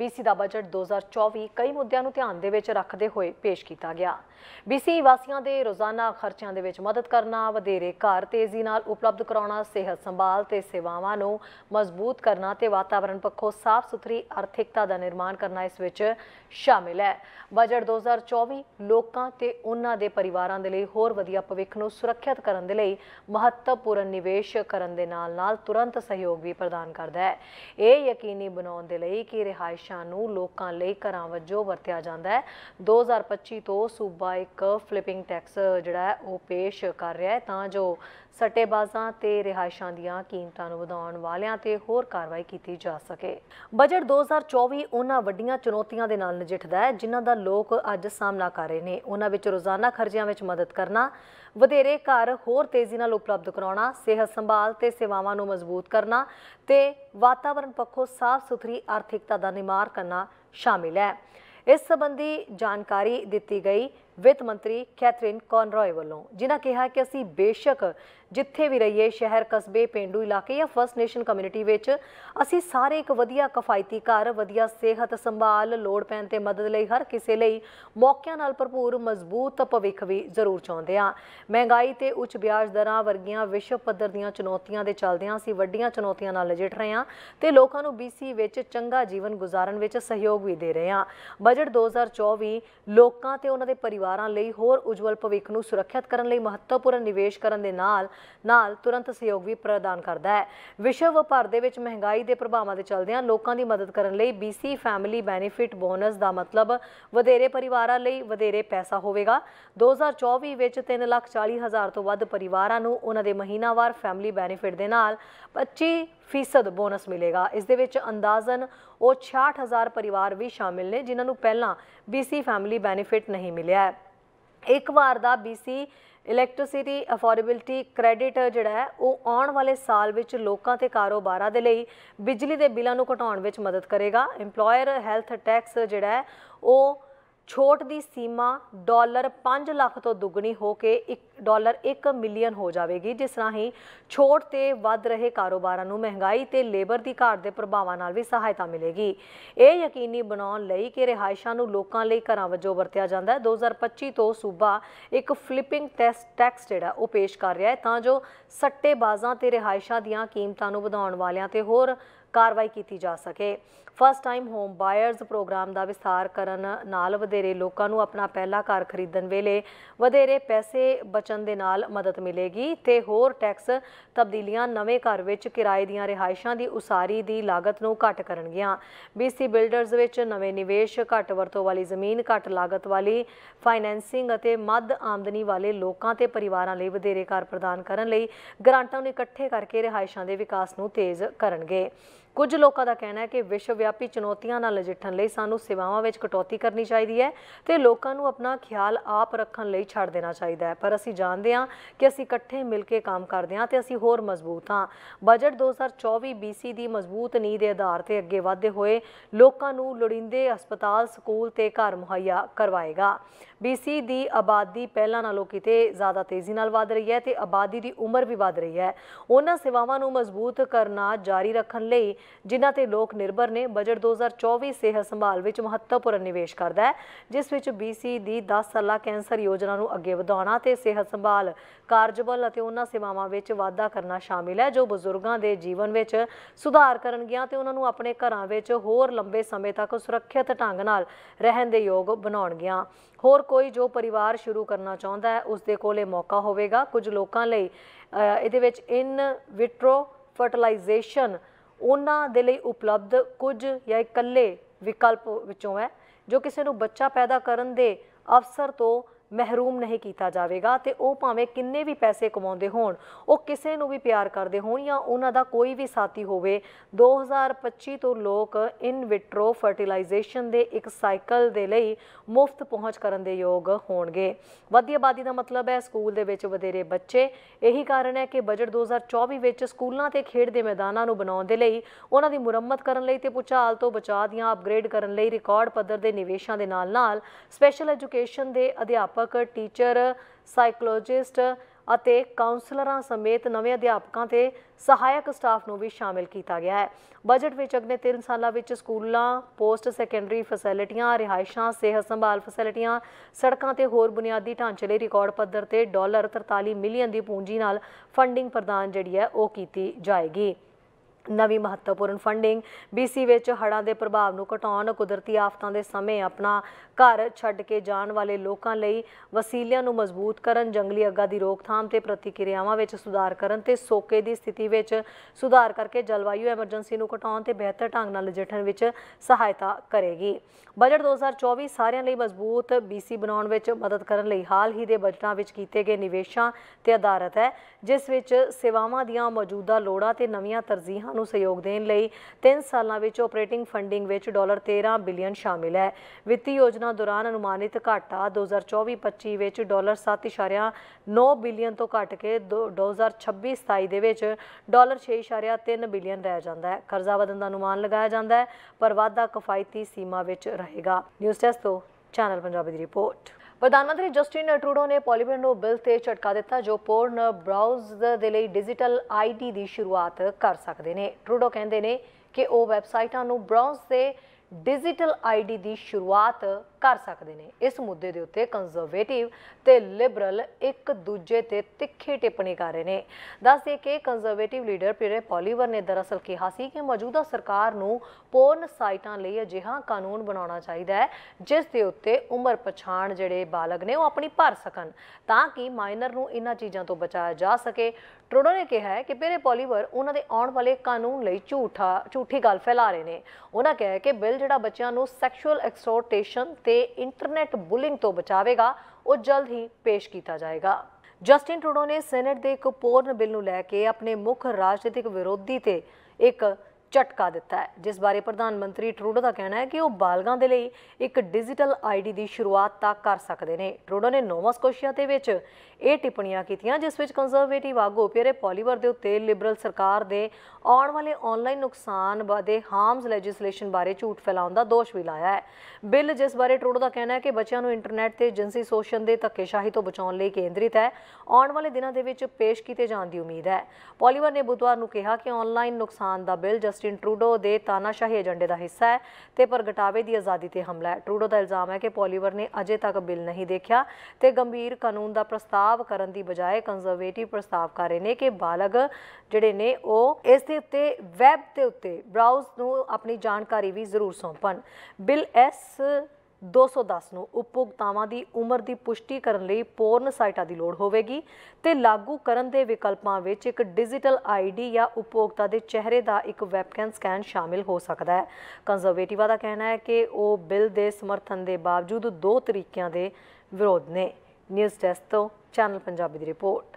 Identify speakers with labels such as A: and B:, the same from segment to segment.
A: BC ਦਾ budget 2024 ਕਈ ਮੁੱਦਿਆਂ ਨੂੰ ਧਿਆਨ ਦੇ ਵਿੱਚ ਰੱਖਦੇ ਹੋਏ ਪੇਸ਼ ਕੀਤਾ ਗਿਆ BC ਵਾਸੀਆਂ ਦੇ ਰੋਜ਼ਾਨਾ ਖਰਚਿਆਂ ਦੇ ਵਿੱਚ ਮਦਦ ਕਰਨਾ ਵਧੇਰੇ ਘਰ ਤੇਜ਼ੀ ਨਾਲ ਉਪਲਬਧ ਕਰਾਉਣਾ ਸਿਹਤ ਸੰਭਾਲ ਤੇ ਸੇਵਾਵਾਂ ਨੂੰ ਮਜ਼ਬੂਤ ਕਰਨਾ ਤੇ ਵਾਤਾਵਰਣ ਪੱਖੋਂ ਸਾਫ਼ ਸੁਥਰੀ ਆਰਥਿਕਤਾ ਦਾ ਨਿਰਮਾਣ ਕਰਨਾ ਇਸ ਵਿੱਚ ਸ਼ਾਮਿਲ ਹੈ ਬਜਟ 2024 ਲੋਕਾਂ ਤੇ ਉਹਨਾਂ ਦੇ ਪਰਿਵਾਰਾਂ ਦੇ ਲਈ ਹੋਰ ਵਧੀਆ ਭਵਿੱਖ ਨੂੰ ਸੁਰੱਖਿਅਤ ਕਰਨ ਦੇ ਲਈ ਮਹੱਤਵਪੂਰਨ ਨਿਵੇਸ਼ ਕਰਨ ਦੇ ਨਾਲ-ਨਾਲ ਤੁਰੰਤ ਸਹਿਯੋਗ ਵੀ ਪ੍ਰਦਾਨ ਕਰਦਾ ਹੈ ਇਹ ਯਕੀਨੀ ਬਣਾਉਣ ਦੇ ਲਈ ਕਿ ਰਿਹਾਇਸ਼ ਨਸ਼ਿਆਂ ਨੂੰ ਲੋਕਾਂ ਲਈ ਘਰਾਂ ਵਜੋਂ ਵਰਤਿਆ ਜਾਂਦਾ ਹੈ 2025 ਤੋਂ ਸੂਬਾ ਇੱਕ ਫਲਿਪਿੰਗ ਟੈਕਸ ਜਿਹੜਾ ਹੈ ਉਹ ਪੇਸ਼ ਕਰ ਰਿਹਾ ਹੈ ਤਾਂ ਜੋ ਸੱਟੇਬਾਜ਼ਾਂ ਤੇ ਰਿਹਾਇਸ਼ਾਂ ਦੀਆਂ ਕੀਮਤਾਂ ਨੂੰ ਵਧਾਉਣ ਵਾਲਿਆਂ ਤੇ ਹੋਰ ਕਾਰਵਾਈ ਕੀਤੀ ਜਾ ਸਕੇ ਬਜਟ 2024 ਉਹਨਾਂ ਵੱਡੀਆਂ ਚੁਣੌਤੀਆਂ ਦੇ ਨਾਲ ਨਜਿੱਠਦਾ ਹੈ ਜਿਨ੍ਹਾਂ ਦਾ ਲੋਕ ਅੱਜ ਸਾਹਮਣਾ ਕਰ ਰਹੇ ਨੇ ਉਹਨਾਂ ਵਿੱਚ ਰੋਜ਼ਾਨਾ ਖਰਚਿਆਂ ਵਿੱਚ ਮਦਦ ਕਰਨਾ ਵਧੇਰੇ ਘਰ ਹੋਰ ਤੇਜ਼ੀ ਨਾਲ ਉਪਲਬਧ ਕਰਾਉਣਾ ਸਿਹਤ ਸੰਭਾਲ ਤੇ ਸੇਵਾਵਾਂ ਨੂੰ ਮਜ਼ਬੂਤ ਕਰਨਾ ਤੇ ਵਾਤਾਵਰਣ ਪੱਖੋਂ ਸਾਫ਼ ਸੁਥਰੀ ਆਰਥਿਕਤਾ ਦਾ ਨਿਮਾਰ ਕਰਨਾ ਸ਼ਾਮਿਲ ਹੈ ਇਸ ਸੰਬੰਧੀ ਜਾਣਕਾਰੀ ਦਿੱਤੀ ਗਈ ਵਿੱਤ ਮੰਤਰੀ ਕੈਥਰੀਨ ਕੌਨਰੋਏ ਵੱਲੋਂ ਜਿਨ੍ਹਾਂ ਕਿਹਾ ਕਿ ਅਸੀਂ ਬੇਸ਼ੱਕ ਜਿੱਥੇ ਵੀ ਰਹੀਏ ਸ਼ਹਿਰ ਕਸਬੇ ਪਿੰਡੂ ਇਲਾਕੇ ਜਾਂ ਫਰਸਟ ਨੇਸ਼ਨ ਕਮਿਊਨਿਟੀ ਵਿੱਚ ਅਸੀਂ ਸਾਰੇ ਇੱਕ ਵਧੀਆ ਕਫਾਇਤੀ ਘਰ ਵਧੀਆ ਸਿਹਤ ਸੰਭਾਲ ਲੋੜ ਪੈਣ ਤੇ ਮਦਦ ਲਈ ਹਰ ਕਿਸੇ ਲਈ ਮੌਕਿਆਂ ਨਾਲ ਭਰਪੂਰ ਮਜ਼ਬੂਤ ਭਵਿੱਖ ਵੀ ਜ਼ਰੂਰ ਚਾਹੁੰਦੇ ਆ ਮਹਿੰਗਾਈ ਤੇ ਉੱਚ ਵਿਆਜ ਦਰਾਂ ਵਰਗੀਆਂ ਵਿਸ਼ਵ ਪੱਧਰ ਦੀਆਂ ਚੁਣੌਤੀਆਂ ਦੇ ਚੱਲਦਿਆਂ ਅਸੀਂ ਵੱਡੀਆਂ ਚੁਣੌਤੀਆਂ ਨਾਲ ਨਜਿੱਠ ਰਹੇ ਹਾਂ ਤੇ ਲੋਕਾਂ ਨੂੰ BC ਵਿੱਚ ਚੰਗਾ ਜੀਵਨ ਗੁਜ਼ਾਰਨ ਵਿੱਚ ਸਹਿਯੋਗ ਵੀ ਦੇ ਰਹੇ ਹਾਂ ਬਜਟ 2024 ਲੋਕਾਂ ਤੇ ਉਹਨਾਂ ਦੇ ਪਰਿਵਾਰਾਂ ਲਈ ਹੋਰ ਉਜਵਲ ਭਵਿੱਖ ਨੂੰ ਸੁਰੱਖਿਅਤ ਕਰਨ ਲਈ ਮਹੱਤਵਪੂਰਨ ਨਿਵੇਸ਼ ਕਰਨ ਦੇ ਨਾਲ ਨਾਲ ਤੁਰੰਤ ਸਹਿਯੋਗ ਵੀ ਪ੍ਰਦਾਨ ਕਰਦਾ ਹੈ ਵਿਸ਼ਵ ਵਪਾਰ ਦੇ ਵਿੱਚ ਮਹਿੰਗਾਈ ਦੇ ਪ੍ਰਭਾਵਾਂ ਦੇ ਚਲਦਿਆਂ ਲੋਕਾਂ ਦੀ ਮਦਦ ਕਰਨ ਲਈ BC ਫੈਮਿਲੀ ਬੈਨੀਫਿਟ ਬੋਨਸ ਦਾ ਮਤਲਬ ਵਧੇਰੇ ਪਰਿਵਾਰਾਂ ਲਈ ਵਧੇਰੇ ਪੈਸਾ ਹੋਵੇਗਾ 2024 ਵਿੱਚ 340000 ਤੋਂ ਵੱਧ ਪਰਿਵਾਰਾਂ ਨੂੰ ਉਹਨਾਂ ਦੇ ਮਹੀਨਾਵਾਰ ਫੈਮਿਲੀ ਬੈਨੀਫਿਟ ਦੇ ਨਾਲ 25% ਬੋਨਸ ਮਿਲੇਗਾ ਇਸ ਦੇ ਵਿੱਚ ਅੰਦਾਜ਼ਨ ਉਹ 66000 ਪਰਿਵਾਰ ਵੀ ਸ਼ਾਮਿਲ ਨੇ ਜਿਨ੍ਹਾਂ ਨੂੰ ਪਹਿਲਾਂ BC ਫੈਮਿਲੀ ਬੈਨੀਫਿਟ ਨਹੀਂ ਮਿਲਿਆ ਹੈ ਇੱਕ ਵਾਰ ਦਾ BC ਇਲੈਕਟ੍ਰਿਸਿਟੀ ਅਫੋਰਡੇਬਿਲਟੀ ਕ੍ਰੈਡਿਟ ਜਿਹੜਾ ਹੈ ਉਹ ਆਉਣ ਵਾਲੇ ਸਾਲ ਵਿੱਚ ਲੋਕਾਂ ਤੇ ਕਾਰੋਬਾਰਾਂ ਦੇ ਲਈ ਬਿਜਲੀ ਦੇ ਬਿੱਲਾਂ ਨੂੰ ਘਟਾਉਣ ਵਿੱਚ ਮਦਦ ਕਰੇਗਾ ਏਮਪਲੋਇਰ ਹੈਲਥ ਟੈਕਸ ਜਿਹੜਾ ਹੈ ਉਹ ਛੋਟ ਦੀ ਸੀਮਾ ਡਾਲਰ 5 ਲੱਖ ਤੋਂ ਦੁੱਗਣੀ ਹੋ ਕੇ 1 ਡਾਲਰ 1 ਮਿਲੀਅਨ ਹੋ ਜਾਵੇਗੀ ਜਿਸ ਰਾਹੀਂ ਛੋਟ ਤੇ ਵੱਧ ਰਹੇ ਕਾਰੋਬਾਰਾਂ ਨੂੰ ਮਹਿੰਗਾਈ ਤੇ ਲੇਬਰ ਦੀ ਘਾਟ ਦੇ ਪ੍ਰਭਾਵਾਂ ਨਾਲ ਵੀ ਸਹਾਇਤਾ ਮਿਲੇਗੀ ਇਹ ਯਕੀਨੀ ਬਣਾਉਣ ਲਈ ਕਿ ਰਿਹਾਇਸ਼ਾਂ ਨੂੰ ਲੋਕਾਂ ਲਈ ਘਰਾਂ ਵਜੋਂ ਵਰਤਿਆ ਜਾਂਦਾ ਹੈ 2025 ਤੋਂ ਸੂਬਾ ਇੱਕ ਫਲਿਪਿੰਗ ਟੈਸਟ ਟੈਕਸ ਜਿਹੜਾ ਉਹ ਪੇਸ਼ ਕਰ ਰਿਹਾ ਹੈ ਤਾਂ ਜੋ ਸੱਟੇਬਾਜ਼ਾਂ ਤੇ ਰਿਹਾਇਸ਼ਾਂ ਦੀਆਂ ਕੀਮਤਾਂ ਨੂੰ ਵਧਾਉਣ ਵਾਲਿਆਂ ਤੇ ਹੋਰ ਕਾਰਵਾਈ ਕੀਤੀ ਜਾ ਸਕੇ first time home buyers programme ਦਾ ਵਿਸਥਾਰ ਕਰਨ ਨਾਲ ਵਧੇਰੇ ਲੋਕਾਂ ਨੂੰ ਆਪਣਾ ਪਹਿਲਾ ਘਰ ਖਰੀਦਣ ਵੇਲੇ ਵਧੇਰੇ ਪੈਸੇ ਬਚਣ ਦੇ ਨਾਲ ਮਦਦ ਮਿਲੇਗੀ ਤੇ ਹੋਰ ਟੈਕਸ ਤਬਦੀਲੀਆਂ ਨਵੇਂ ਘਰ ਵਿੱਚ ਕਿਰਾਏ ਦੀਆਂ ਰਿਹਾਇਸ਼ਾਂ ਦੀ ਉਸਾਰੀ ਦੀ ਲਾਗਤ ਨੂੰ ਘਟ ਕਰਨਗੀਆਂ ਬੀਸੀ ਬਿਲਡਰਸ ਵਿੱਚ ਨਵੇਂ ਨਿਵੇਸ਼ ਘੱਟ ਵਰਤੋਂ ਵਾਲੀ ਜ਼ਮੀਨ ਘੱਟ ਲਾਗਤ ਵਾਲੀ ਫਾਈਨੈਂਸਿੰਗ ਅਤੇ ਮੱਧ ਆਮਦਨੀ ਵਾਲੇ ਲੋਕਾਂ ਤੇ ਪਰਿਵਾਰਾਂ ਲਈ ਵਧੇਰੇ ਘਰ ਪ੍ਰਦਾਨ ਕਰਨ ਲਈ ਗ੍ਰਾਂਟਾਂ ਨੂੰ ਇਕੱਠੇ ਕਰਕੇ ਰਿਹਾਇਸ਼ਾਂ ਦੇ ਵਿਕਾਸ ਨੂੰ ਤੇਜ਼ ਕਰਨਗੇ ਕੁਝ ਲੋਕਾਂ ਦਾ ਕਹਿਣਾ ਹੈ ਕਿ ਵਿਸ਼ਵ ਵਿਆਪੀ ਚੁਣੌਤੀਆਂ ਨਾਲ ਨਜਿੱਠਣ ਲਈ ਸਾਨੂੰ ਸੇਵਾਵਾਂ ਵਿੱਚ ਕਟੌਤੀ ਕਰਨੀ ਚਾਹੀਦੀ ਹੈ ਤੇ ਲੋਕਾਂ ਨੂੰ ਆਪਣਾ ਖਿਆਲ ਆਪ ਰੱਖਣ ਲਈ ਛੱਡ ਦੇਣਾ ਚਾਹੀਦਾ ਹੈ ਪਰ ਅਸੀਂ ਜਾਣਦੇ ਹਾਂ ਕਿ ਅਸੀਂ ਇਕੱਠੇ ਮਿਲ ਕੇ ਕੰਮ ਕਰਦੇ ਹਾਂ ਤੇ ਅਸੀਂ ਹੋਰ ਮਜ਼ਬੂਤ ਹਾਂ ਬਜਟ 2024 BC ਦੀ ਮਜ਼ਬੂਤ ਨੀਂਹ ਦੇ ਆਧਾਰ ਤੇ ਅੱਗੇ ਵਧਦੇ ਹੋਏ ਲੋਕਾਂ ਨੂੰ ਲੋੜੀਂਦੇ ਹਸਪਤਾਲ ਸਕੂਲ ਤੇ ਘਰ ਮੁਹੱਈਆ ਕਰਵਾਏਗਾ BC ਦੀ ਆਬਾਦੀ ਪਹਿਲਾਂ ਨਾਲੋਂ ਕਿਤੇ ਜ਼ਿਆਦਾ ਤੇਜ਼ੀ ਨਾਲ ਵਧ ਰਹੀ ਹੈ ਤੇ ਆਬਾਦੀ ਦੀ ਉਮਰ ਵੀ ਵਧ ਰਹੀ ਹੈ ਉਹਨਾਂ ਸੇਵਾਵਾਂ ਨੂੰ ਮਜ਼ਬੂਤ ਕਰਨਾ ਜਾਰੀ ਰੱਖਣ ਲਈ ਜਿਨ੍ਹਾਂ ਤੇ ਲੋਕ ਨਿਰਭਰ ਨੇ ਬਜਟ 2024 ਸਿਹਤ ਸੰਭਾਲ ਵਿੱਚ ਮਹੱਤਵਪੂਰਨ ਨਿਵੇਸ਼ ਕਰਦਾ ਹੈ ਜਿਸ ਵਿੱਚ BC ਦੀ 10 ਸਾਲਾ ਕੈਂਸਰ ਯੋਜਨਾ ਨੂੰ ਅੱਗੇ ਵਧਾਉਣਾ ਤੇ ਸਿਹਤ ਸੰਭਾਲ ਕਾਰਜਬਲ ਅਤੇ ਉਹਨਾਂ ਸੇਵਾਵਾਂ ਵਿੱਚ ਵਾਧਾ ਕਰਨਾ ਸ਼ਾਮਿਲ ਹੈ ਜੋ ਬਜ਼ੁਰਗਾਂ ਦੇ ਜੀਵਨ ਵਿੱਚ ਸੁਧਾਰ ਕਰਨਗੀਆਂ ਤੇ ਉਹਨਾਂ ਨੂੰ ਆਪਣੇ ਘਰਾਂ ਵਿੱਚ ਹੋਰ ਲੰਬੇ ਸਮੇਂ ਤੱਕ ਸੁਰੱਖਿਅਤ ਢੰਗ ਨਾਲ ਰਹਿਣ ਦੇ ਯੋਗ ਬਣਾਉਣਗੀਆਂ ਹੋਰ ਕੋਈ ਜੋ ਪਰਿਵਾਰ ਸ਼ੁਰੂ ਕਰਨਾ ਚਾਹੁੰਦਾ ਹੈ ਉਸ ਦੇ ਕੋਲੇ ਮੌਕਾ ਹੋਵੇਗਾ ਕੁਝ ਲੋਕਾਂ ਲਈ ਇਹਦੇ ਵਿੱਚ ਇਨ ਵਿਟਰੋ ਫਰਟੀਲਾਈਜੇਸ਼ਨ ਉਹਨਾਂ ਦੇ ਲਈ ਉਪਲਬਧ ਕੁਝ ਜਾਂ ਇਕੱਲੇ ਵਿਕਲਪ ਵਿੱਚੋਂ ਹੈ ਜੋ ਕਿਸੇ ਨੂੰ ਬੱਚਾ ਪੈਦਾ ਕਰਨ ਦੇ ਅਫਸਰ ਤੋਂ ਮਹਿਰੂਮ ਨਹੀਂ ਕੀਤਾ ਜਾਵੇਗਾ ਤੇ ਉਹ ਭਾਵੇਂ ਕਿੰਨੇ ਵੀ ਪੈਸੇ ਕਮਾਉਂਦੇ ਹੋਣ ਉਹ ਕਿਸੇ ਨੂੰ ਵੀ ਪਿਆਰ ਕਰਦੇ ਹੋਣ ਜਾਂ ਉਹਨਾਂ ਦਾ ਕੋਈ ਵੀ ਸਾਥੀ ਹੋਵੇ 2025 ਤੋਂ ਲੋਕ ਇਨ ਵਿਟਰੋ ਫਰਟੀਲਾਈਜੇਸ਼ਨ ਦੇ ਇੱਕ ਸਾਈਕਲ ਦੇ ਲਈ ਮੁਫਤ ਪਹੁੰਚ ਕਰਨ ਦੇ ਯੋਗ ਹੋਣਗੇ ਵਧੀ ਆਬਾਦੀ ਦਾ ਮਤਲਬ ਹੈ ਸਕੂਲ ਦੇ ਵਿੱਚ ਵਧੇਰੇ ਬੱਚੇ ਇਹੀ ਕਾਰਨ ਹੈ ਕਿ ਬਜਟ 2024 ਵਿੱਚ ਸਕੂਲਾਂ ਤੇ ਖੇਡ ਦੇ ਮੈਦਾਨਾਂ ਨੂੰ ਬਣਾਉਣ ਦੇ ਲਈ ਉਹਨਾਂ ਦੀ ਮੁਰੰਮਤ ਕਰਨ ਲਈ ਤੇ ਪੁਚਾਲ ਤੋਂ ਬਚਾਅ ਦੀਆਂ ਅਪਗ੍ਰੇਡ ਕਰਨ ਲਈ ਰਿਕਾਰਡ ਪੱਧਰ ਦੇ ਨਿਵੇਸ਼ਾਂ ਦੇ ਨਾਲ-ਨਾਲ ਸਪੈਸ਼ਲ ਐਜੂਕੇਸ਼ਨ ਦੇ ਅਧਿਆਪਕ ਅਧਿਆਪਕ ਟੀਚਰ ਸਾਈਕੋਲੋਜਿਸਟ ਅਤੇ ਕਾਉਂਸਲਰਾਂ ਸਮੇਤ ਨਵੇਂ ਅਧਿਆਪਕਾਂ ਤੇ ਸਹਾਇਕ ਸਟਾਫ ਨੂੰ ਵੀ ਸ਼ਾਮਿਲ ਕੀਤਾ ਗਿਆ ਹੈ ਬਜਟ ਵਿੱਚ ਅਗਲੇ 3 ਸਾਲਾਂ ਵਿੱਚ ਸਕੂਲਾਂ ਪੋਸਟ ਸੈਕੰਡਰੀ ਫੈਸਿਲਿਟੀਆਂ ਰਿਹਾਇਸ਼ਾਂ ਸਿਹਤ ਸੰਭਾਲ ਫੈਸਿਲਿਟੀਆਂ ਸੜਕਾਂ ਤੇ ਹੋਰ ਬੁਨਿਆਦੀ ਢਾਂਚੇ ਲਈ ਰਿਕਾਰਡ ਪੱਧਰ ਤੇ ਡਾਲਰ 43 ਮਿਲੀਅਨ ਦੀ ਪੂੰਜੀ ਨਾਲ ਫੰਡਿੰਗ ਪ੍ਰਦਾਨ ਜਿਹੜੀ ਹੈ ਉਹ ਕੀਤੀ ਜਾਏਗੀ ਨਵੀਂ ਮਹੱਤਵਪੂਰਨ ਫੰਡਿੰਗ BC ਵਿੱਚ ਹੜ੍ਹਾਂ ਦੇ ਪ੍ਰਭਾਵ ਨੂੰ ਘਟਾਉਣ ਕੁਦਰਤੀ ਆਫਤਾਂ ਦੇ ਸਮੇਂ ਆਪਣਾ ਘਰ ਛੱਡ ਕੇ ਜਾਣ ਵਾਲੇ ਲੋਕਾਂ ਲਈ ਵਸੀਲਿਆਂ ਨੂੰ ਮਜ਼ਬੂਤ ਕਰਨ ਜੰਗਲੀ ਅੱਗਾ ਦੀ ਰੋਕਥਾਮ ਤੇ ਪ੍ਰਤੀਕਿਰਿਆਵਾਂ ਵਿੱਚ ਸੁਧਾਰ ਕਰਨ ਤੇ ਸੋਕੇ ਦੀ ਸਥਿਤੀ ਵਿੱਚ ਸੁਧਾਰ ਕਰਕੇ ਜਲਵਾਯੂ ਐਮਰਜੈਂਸੀ ਨੂੰ ਘਟਾਉਣ ਤੇ ਬਿਹਤਰ ਢੰਗ ਨਾਲ ਨਜਿੱਠਣ ਵਿੱਚ ਸਹਾਇਤਾ ਕਰੇਗੀ ਬਜਟ 2024 ਸਾਰਿਆਂ ਲਈ ਮਜ਼ਬੂਤ BC ਬਣਾਉਣ ਵਿੱਚ ਮਦਦ ਕਰਨ ਲਈ ਹਾਲ ਹੀ ਦੇ ਬਜਟਾਂ ਵਿੱਚ ਕੀਤੇ ਗਏ ਨਿਵੇਸ਼ਾਂ ਤੇ ਆਧਾਰਿਤ ਹੈ ਜਿਸ ਵਿੱਚ ਸੇਵਾਵਾਂ ਦੀਆਂ ਮੌਜੂਦਾ ਲੋੜਾਂ ਤੇ ਨਵੀਆਂ ਤਰਜੀਹਾਂ ਸੰਸਥਾ ਨੂੰ ਸਹਿਯੋਗ ਦੇਣ ਲਈ 3 ਸਾਲਾਂ ਵਿੱਚ ਆਪਰੇਟਿੰਗ ਫੰਡਿੰਗ ਵਿੱਚ ਡਾਲਰ 13 ਬਿਲੀਅਨ ਸ਼ਾਮਿਲ ਹੈ ਵਿੱਤੀ ਯੋਜਨਾ ਦੌਰਾਨ ਅਨੁਮਾਨਿਤ ਘਾਟਾ 2024-25 ਵਿੱਚ ਡਾਲਰ 7.9 ਬਿਲੀਅਨ ਤੋਂ ਘਟ ਕੇ 2026-27 ਦੇ ਵਿੱਚ ਡਾਲਰ 6.3 ਬਿਲੀਅਨ ਰਹਿ ਜਾਂਦਾ ਹੈ ਕਰਜ਼ਾ ਵਧਣ ਦਾ ਅਨੁਮਾਨ ਲਗਾਇਆ ਜਾਂਦਾ ਹੈ ਪਰ ਵਾਧਾ ਕਿਫਾਇਤੀ ਸੀਮਾ ਵਿੱਚ ਰਹੇਗਾ ਨਿਊਜ਼ ਡੈਸਕ ਤੋਂ ਚੈਨਲ ਪੰਜਾਬੀ ਦੀ ਰਿਪੋਰਟ ਪ੍ਰਧਾਨ ਮੰਤਰੀ ਜਸਟਿਨ ਟਰੂਡੋ ਨੇ ਪੋਲੀਬੈਂਡੋ ਬਿੱਲ ਤੇ ਝਟਕਾ ਦਿੱਤਾ ਜੋ ਪੋਰਨ ਬ੍ਰਾਊਜ਼ ਦੇ ਲਈ ਡਿਜੀਟਲ ਆਈਡੀ ਦੀ ਸ਼ੁਰੂਆਤ ਕਰ ਸਕਦੇ ਨੇ ਟਰੂਡੋ ਕਹਿੰਦੇ ਨੇ ਕਿ ਉਹ ਵੈਬਸਾਈਟਾਂ ਨੂੰ ਬ੍ਰਾਊਜ਼ ਦੇ ਡਿਜੀਟਲ ਆਈਡੀ ਦੀ ਸ਼ੁਰੂਆਤ ਕਰ ਸਕਦੇ ਨੇ ਇਸ ਮੁੱਦੇ ਦੇ ਉੱਤੇ ਕੰਜ਼ਰਵੇਟਿਵ ਤੇ ਲਿਬਰਲ ਇੱਕ ਦੂਜੇ ਤੇ ਤਿੱਖੀ ਟਿੱਪਣੀ ਕਰ ਰਹੇ ਨੇ ਦੱਸ ਦੇ ਕਿ ਕੰਜ਼ਰਵੇਟਿਵ ਲੀਡਰ ਪੀਰੇ ਪੋਲੀਵਰ ਨੇ ਦਰਅਸਲ ਕਿਹਾ ਸੀ ਕਿ ਮੌਜੂਦਾ ਸਰਕਾਰ ਨੂੰ ਪੋਰਨ ਸਾਈਟਾਂ ਲਈ ਅਜਿਹਾ ਕਾਨੂੰਨ ਬਣਾਉਣਾ ਚਾਹੀਦਾ ਹੈ ਜਿਸ ਦੇ ਉੱਤੇ ਉਮਰ ਪਛਾਣ ਜਿਹੜੇ ਬਾਲਗ ਨੇ ਉਹ ਆਪਣੀ ਭਰ ਸਕਣ ਤਾਂ ਕਿ ਮਾਈਨਰ ਨੂੰ ਇਹਨਾਂ ਚੀਜ਼ਾਂ ਤੋਂ ਬਚਾਇਆ ਜਾ ਸਕੇ ਟਰੂਡੋ ਨੇ ਕਿਹਾ ਹੈ ਕਿ ਪੀਰੇ ਪੋਲੀਵਰ ਉਹਨਾਂ ਦੇ ਆਉਣ ਵਾਲੇ ਕਾਨੂੰਨ ਲਈ ਝੂਠਾ ਝੂਠੀ ਗੱਲ ਫੈਲਾ ਰਹੇ ਨੇ ਉਹਨਾਂ ਕਿਹਾ ਕਿ ਬਿੱਲ ਜਿਹੜਾ ਬੱਚਿਆਂ ਨੂੰ ਸੈਕਸ਼ੂਅਲ ਐਕਸਟੋਰਟੇਸ਼ਨ ਤੇ ਇੰਟਰਨੈਟ ਬੁਲਿੰਗ ਤੋਂ ਬਚਾਵੇਗਾ ਉਹ ਜਲਦ ਹੀ ਪੇਸ਼ ਕੀਤਾ ਜਾਏਗਾ ਜਸਟਿਨ ਟਰੂਡੋ ਨੇ ਸੈਨੇਟ ਦੇ ਇੱਕ ਪੋਰਨ ਬਿੱਲ ਨੂੰ ਲੈ ਕੇ ਆਪਣੇ ਮੁੱਖ ਰਾਜਨੀਤਿਕ ਵਿਰੋਧੀ ਤੇ ਇੱਕ ਝਟਕਾ ਦਿੱਤਾ ਹੈ ਜਿਸ ਬਾਰੇ ਪ੍ਰਧਾਨ ਮੰਤਰੀ ਟਰੂਡੋ ਦਾ ਕਹਿਣਾ ਹੈ ਕਿ ਉਹ ਬਾਲਗਾਂ ਦੇ ਲਈ ਇੱਕ ਡਿਜੀਟਲ ਆਈਡੀ ਦੀ ਸ਼ੁਰੂਆਤ ਤਾਂ ਕਰ ਸਕਦੇ ਨੇ ਟਰੂਡੋ ਨੇ ਨੋਵਾ ਸਕੋਸ਼ੀਆ ਦੇ ਵਿੱਚ ਇਹ ਟਿੱਪਣੀਆਂ ਕੀਤੀਆਂ ਜਿਸ ਵਿੱਚ ਕੰਜ਼ਰਵੇਟਿਵ ਆਗੂ ਪੀਰੇ ਪੋਲੀਵਰ ਦੇ ਉੱਤੇ ਲਿਬਰਲ ਸਰਕਾਰ ਦੇ ਆਉਣ ਵਾਲੇ ਆਨਲਾਈਨ ਨੁਕਸਾਨ ਬਾਰੇ ਹਾਰਮਸ ਲੈਜਿਸਲੇਸ਼ਨ ਬਾਰੇ ਝੂਠ ਫੈਲਾਉਣ ਦਾ ਦੋਸ਼ ਵੀ ਲਾਇਆ ਹੈ ਬਿੱਲ ਜਿਸ ਬਾਰੇ ਟਰੂਡੋ ਦਾ ਕਹਿਣਾ ਹੈ ਕਿ ਬੱਚਿਆਂ ਨੂੰ ਇੰਟਰਨੈਟ ਤੇ ਜਿੰਸੀ ਸ਼ੋਸ਼ਣ ਦੇ ਧੱਕੇਸ਼ਾਹੀ ਤੋਂ ਬਚਾਉਣ ਲਈ ਕੇਂਦਰਿਤ ਹੈ ਆਉਣ ਵਾਲੇ ਦਿਨਾਂ ਦੇ ਵਿੱਚ ਪੇਸ਼ ਕੀਤੇ ਜਾਣ ਦੀ ਉਮੀਦ ਹੈ ਪੋਲੀਵਰ ਨੇ ਬੁੱਧਵਾਰ ਨੂੰ ਕਿਹਾ ਕਿ ਆਨਲਾਈਨ ਨੁਕਸਾਨ ਦਾ ਬਿੱਲ ਜਸ ਜਸਟਿਨ ਟਰੂਡੋ ਦੇ ਤਾਨਾਸ਼ਾਹੀ ਏਜੰਡੇ ਦਾ ਹਿੱਸਾ ਹੈ ਤੇ ਪ੍ਰਗਟਾਵੇ ਦੀ ਆਜ਼ਾਦੀ ਤੇ ਹਮਲਾ ਹੈ ਟਰੂਡੋ ਦਾ ਇਲਜ਼ਾਮ ਹੈ ਕਿ ਪੋਲੀਵਰ ਨੇ ਅਜੇ ਤੱਕ ਬਿੱਲ ਨਹੀਂ ਦੇਖਿਆ ਤੇ ਗੰਭੀਰ ਕਾਨੂੰਨ ਦਾ ਪ੍ਰਸਤਾਵ ਕਰਨ ਦੀ ਬਜਾਏ ਕੰਜ਼ਰਵੇਟਿਵ ਪ੍ਰਸਤਾਵ ਕਰ ਰਹੇ ਨੇ ਕਿ ਬਾਲਗ ਜਿਹੜੇ ਨੇ ਉਹ ਇਸ ਦੇ ਉੱਤੇ ਵੈਬ ਦੇ ਉੱਤੇ ਬ੍ਰਾਊਜ਼ ਨੂੰ ਆਪਣੀ ਜਾਣਕਾਰੀ ਵੀ ਜ਼ਰੂਰ ਸੌਂਪਣ ਬਿੱਲ ਐਸ 210 ਨੂੰ ਉਪਭੋਗਤਾਵਾਂ ਦੀ ਉਮਰ ਦੀ ਪੁਸ਼ਟੀ ਕਰਨ ਲਈ ਪੋਰਨ ਸਾਈਟਾਂ ਦੀ ਲੋੜ ਹੋਵੇਗੀ ਤੇ ਲਾਗੂ ਕਰਨ ਦੇ ਵਿਕਲਪਾਂ ਵਿੱਚ ਇੱਕ ਡਿਜੀਟਲ ਆਈਡੀ ਜਾਂ ਉਪਭੋਗਤਾ ਦੇ ਚਿਹਰੇ ਦਾ ਇੱਕ ਵੈਬਕੈਮ ਸਕੈਨ ਸ਼ਾਮਿਲ ਹੋ ਸਕਦਾ ਹੈ ਕੰਜ਼ਰਵੇਟਿਵਾ ਦਾ ਕਹਿਣਾ ਹੈ ਕਿ ਉਹ ਬਿੱਲ ਦੇ ਸਮਰਥਨ ਦੇ ਬਾਵਜੂਦ ਦੋ ਤਰੀਕਿਆਂ ਦੇ ਵਿਰੋਧ ਨੇ ਨਿਊਜ਼ ਡੈਸਕ ਤੋਂ ਚੈਨਲ ਪੰਜਾਬੀ ਦੀ ਰਿਪੋਰਟ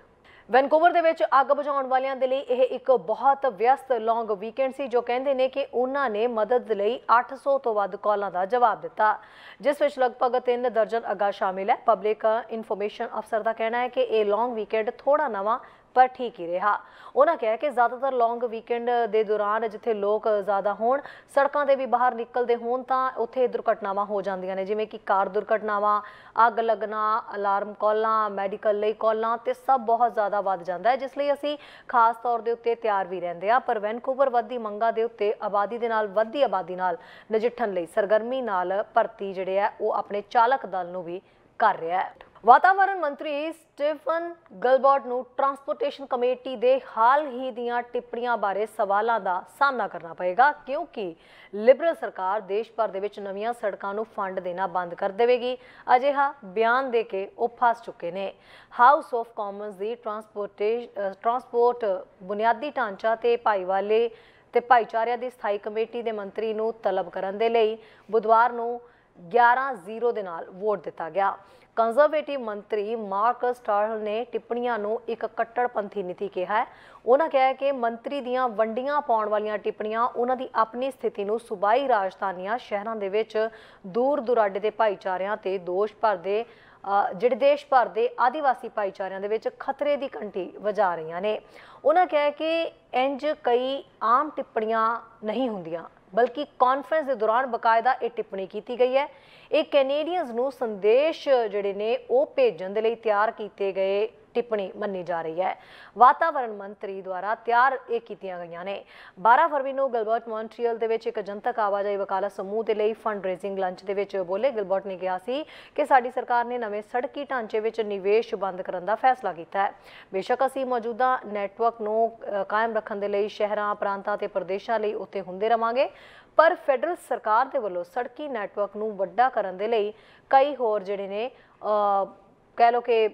A: ਵੈਨਕੂਵਰ ਦੇ ਵਿੱਚ ਅੱਗ ਬੁਝਾਉਣ ਵਾਲਿਆਂ ਦੇ ਲਈ ਇਹ ਇੱਕ ਬਹੁਤ ਵਿਅਸਤ ਲੌਂਗ ਵੀਕਐਂਡ ਸੀ ਜੋ ਕਹਿੰਦੇ ਨੇ ਕਿ ਉਹਨਾਂ ਨੇ ਮਦਦ ਲਈ 800 ਤੋਂ ਵੱਧ ਕਾਲਾਂ ਦਾ ਜਵਾਬ ਦਿੱਤਾ ਜਿਸ ਵਿੱਚ ਲਗਭਗ 3 ਦਰਜਨ ਅਗਾ ਸ਼ਾਮਿਲ ਹੈ ਪਬਲਿਕ ਇਨਫੋਰਮੇਸ਼ਨ ਅਫਸਰ ਦਾ ਕਹਿਣਾ ਹੈ ਕਿ ਇਹ ਲੌਂਗ ਵੀਕਐਂਡ ਥੋੜਾ ਨਵਾਂ ਪਰ ਠੀਕ ਹੀ ਰਿਹਾ ਉਹਨਾਂ ਕਿਹਾ ਕਿ ਜ਼ਿਆਦਾਤਰ ਲੌਂਗ ਵੀਕਐਂਡ ਦੇ ਦੌਰਾਨ ਜਿੱਥੇ ਲੋਕ ਜ਼ਿਆਦਾ ਹੋਣ ਸੜਕਾਂ ਤੇ ਵੀ ਬਾਹਰ ਨਿਕਲਦੇ ਹੋਣ ਤਾਂ ਉੱਥੇ ਦੁਰਘਟਨਾਵਾਂ ਹੋ ਜਾਂਦੀਆਂ ਨੇ ਜਿਵੇਂ ਕਿ ਕਾਰ ਦੁਰਘਟਨਾਵਾਂ ਅੱਗ ਲੱਗਣਾ ਅਲਾਰਮ ਕਾਲਾਂ ਮੈਡੀਕਲ ਲਈ ਕਾਲਾਂ ਤੇ ਸਭ ਬਹੁਤ ਜ਼ਿਆਦਾ ਵੱਧ ਜਾਂਦਾ ਹੈ ਜਿਸ ਲਈ ਅਸੀਂ ਖਾਸ ਤੌਰ ਦੇ ਉੱਤੇ ਤਿਆਰ ਵੀ ਰਹਿੰਦੇ ਆ ਪਰ ਵੈਨਕੂਵਰ ਵੱਧਦੀ ਮੰਗਾਂ ਦੇ ਉੱਤੇ ਆਬਾਦੀ ਦੇ ਨਾਲ ਵੱਧਦੀ ਆਬਾਦੀ ਨਾਲ ਨਜਿੱਠਣ ਲਈ ਸਰਗਰਮੀ ਨਾਲ ਭਰਤੀ ਜਿਹੜੇ ਆ ਉਹ ਆਪਣੇ ਚਾਲਕ ਦਲ ਨੂੰ ਵੀ ਕਰ ਰਿਹਾ ਹੈ ਵਾਤਾਵਰਣ ਮੰਤਰੀ ਸਟੀਫਨ ਗਲਬਰਟ ਨੂੰ ਟਰਾਂਸਪੋਰਟੇਸ਼ਨ ਕਮੇਟੀ ਦੇ ਹਾਲ ਹੀ ਦੀਆਂ ਟਿੱਪਣੀਆਂ ਬਾਰੇ ਸਵਾਲਾਂ ਦਾ ਸਾਹਮਣਾ ਕਰਨਾ ਪਏਗਾ ਕਿਉਂਕਿ ਲਿਬਰਲ ਸਰਕਾਰ ਦੇਸ਼ ਭਰ ਦੇ ਵਿੱਚ ਨਵੀਆਂ ਸੜਕਾਂ ਨੂੰ ਫੰਡ ਦੇਣਾ ਬੰਦ ਕਰ ਦੇਵੇਗੀ ਅਜਿਹਾ ਬਿਆਨ ਦੇ ਕੇ ਉਹ ਫਸ ਚੁੱਕੇ ਨੇ ਹਾਊਸ ਆਫ ਕਾਮਨਸ ਦੀ ਟਰਾਂਸਪੋਰਟ ਬੁਨਿਆਦੀ ਢਾਂਚਾ ਤੇ ਭਾਈਵਾਲੇ ਤੇ ਭਾਈਚਾਰਿਆਂ ਦੀ ਸਥਾਈ ਕਮੇਟੀ ਦੇ ਮੰਤਰੀ ਨੂੰ ਤਲਬ ਕਰਨ ਦੇ ਲਈ ਬੁੱਧਵਾਰ ਨੂੰ 11-0 ਦੇ ਨਾਲ ਵੋਟ ਦਿੱਤਾ ਗਿਆ ਕੰਜ਼ਰਵੇਟਿਵ ਮੰਤਰੀ ਮਾਰਕਸ ਸਟਾਰਲ ਨੇ ਟਿੱਪਣੀਆਂ ਨੂੰ ਇੱਕ ਕੱਟੜਪੰਥੀ ਨੀਤੀ ਕਿਹਾ ਹੈ ਉਹਨਾਂ ਕਿਹਾ ਕਿ ਮੰਤਰੀ ਦੀਆਂ ਵੰਡੀਆਂ ਪਾਉਣ ਵਾਲੀਆਂ ਟਿੱਪਣੀਆਂ ਉਹਨਾਂ ਦੀ ਆਪਣੀ ਸਥਿਤੀ ਨੂੰ ਸੁਬਾਈ ਰਾਜਧਾਨੀਆਂ ਸ਼ਹਿਰਾਂ ਦੇ ਵਿੱਚ ਦੂਰ ਦੁਰਾਡੇ ਦੇ ਭਾਈਚਾਰਿਆਂ ਤੇ ਦੋਸ਼ ਭਰਦੇ ਜਿਹੜੇ ਦੇਸ਼ ਭਰ ਦੇ ਆਦੀਵਾਸੀ ਭਾਈਚਾਰਿਆਂ ਦੇ ਵਿੱਚ ਖਤਰੇ ਦੀ ਘੰਟੀ ਵਜਾ ਰਹੀਆਂ ਨੇ ਉਹਨਾਂ ਕਿਹਾ ਕਿ ਇੰਜ ਕਈ ਆਮ ਟਿੱਪਣੀਆਂ ਨਹੀਂ ਹੁੰਦੀਆਂ ਬਲਕਿ ਕਾਨਫਰੰਸ ਦੇ ਦੌਰਾਨ ਬਕਾਇਦਾ ਇਹ ਟਿੱਪਣੀ ਕੀਤੀ ਗਈ ਹੈ ਇਹ ਕੈਨੇਡੀਅਨਸ ਨੂੰ ਸੰਦੇਸ਼ ਜਿਹੜੇ ਨੇ ਉਹ ਭੇਜਣ ਦੇ ਲਈ ਤਿਆਰ ਕੀਤੇ ਗਏ ਟਿੱਪਣੀ ਮੰਨੀ ਜਾ ਰਹੀ ਹੈ ਵਾਤਾਵਰਣ ਮੰਤਰੀ ਦੁਆਰਾ ਤਿਆਰ ਇਹ ਕੀਤੀਆਂ ਗਈਆਂ ਨੇ 12 ਫਰਵਰੀ ਨੂੰ ਗਿਲਬਰਟ ਮੌਂਟਰੀਅਲ ਦੇ ਵਿੱਚ ਇੱਕ ਜਨਤਕ ਆਵਾਜਾਈ ਵਕਾਲਾ ਸਮੂਹ ਦੇ ਲਈ ਫੰਡ ਰੇਜ਼ਿੰਗ ਲੰਚ ਦੇ ਵਿੱਚ ਬੋਲੇ ਗਿਲਬਰਟ ਨੇ ਕਿਹਾ ਸੀ ਕਿ ਸਾਡੀ ਸਰਕਾਰ ਨੇ ਨਵੇਂ ਸੜਕੀ ਢਾਂਚੇ ਵਿੱਚ ਨਿਵੇਸ਼ ਬੰਦ ਕਰਨ ਦਾ ਫੈਸਲਾ ਕੀਤਾ ਹੈ ਬੇਸ਼ੱਕ ਅਸੀਂ ਮੌਜੂਦਾ ਨੈਟਵਰਕ ਨੂੰ ਕਾਇਮ ਰੱਖਣ ਦੇ ਲਈ ਸ਼ਹਿਰਾਂ ਪ੍ਰਾਂਤਾਂ ਤੇ ਪ੍ਰਦੇਸ਼ਾਂ ਲਈ ਉੱਥੇ ਹੁੰਦੇ ਰਵਾਂਗੇ ਪਰ ਫੈਡਰਲ ਸਰਕਾਰ ਦੇ ਵੱਲੋਂ ਸੜਕੀ ਨੈਟਵਰਕ ਨੂੰ ਵੱਡਾ ਕਰਨ ਦੇ ਲਈ ਕਈ ਹੋਰ ਜਿਹੜੇ ਨੇ ਕਹਿ ਲੋ ਕਿ